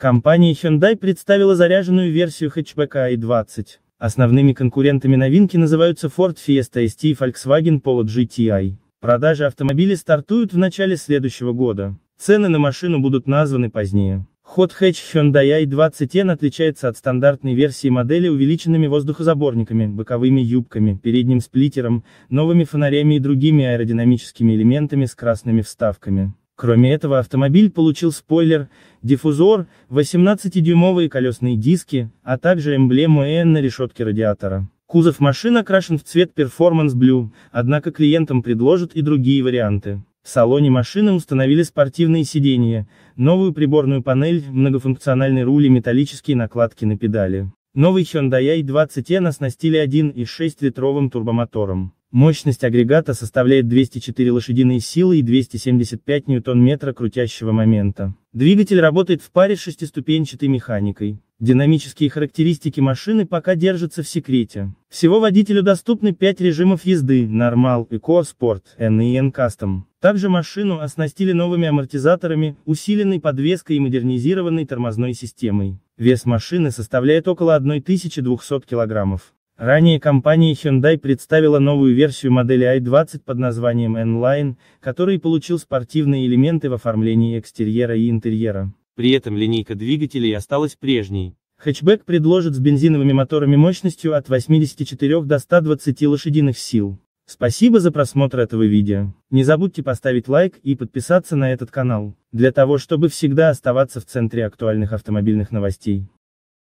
Компания Hyundai представила заряженную версию хэтчбека i20. Основными конкурентами новинки называются Ford Fiesta ST и Volkswagen Polo GTI. Продажи автомобилей стартуют в начале следующего года. Цены на машину будут названы позднее. Ход хэтч Hyundai i20N отличается от стандартной версии модели увеличенными воздухозаборниками, боковыми юбками, передним сплитером, новыми фонарями и другими аэродинамическими элементами с красными вставками. Кроме этого автомобиль получил спойлер, диффузор, 18-дюймовые колесные диски, а также эмблему N на решетке радиатора. Кузов машины окрашен в цвет Performance Blue, однако клиентам предложат и другие варианты. В салоне машины установили спортивные сиденья, новую приборную панель, многофункциональный руль и металлические накладки на педали. Новый Hyundai i20N оснастили 1,6-литровым турбомотором. Мощность агрегата составляет 204 лошадиные силы и 275 ньютон-метра крутящего момента. Двигатель работает в паре с шестиступенчатой механикой. Динамические характеристики машины пока держатся в секрете. Всего водителю доступны 5 режимов езды, Нормал, Эко, Спорт, N и N Custom. Также машину оснастили новыми амортизаторами, усиленной подвеской и модернизированной тормозной системой. Вес машины составляет около 1200 килограммов. Ранее компания Hyundai представила новую версию модели i20 под названием N-Line, который получил спортивные элементы в оформлении экстерьера и интерьера. При этом линейка двигателей осталась прежней. Хэтчбэк предложит с бензиновыми моторами мощностью от 84 до 120 лошадиных сил. Спасибо за просмотр этого видео. Не забудьте поставить лайк и подписаться на этот канал, для того чтобы всегда оставаться в центре актуальных автомобильных новостей.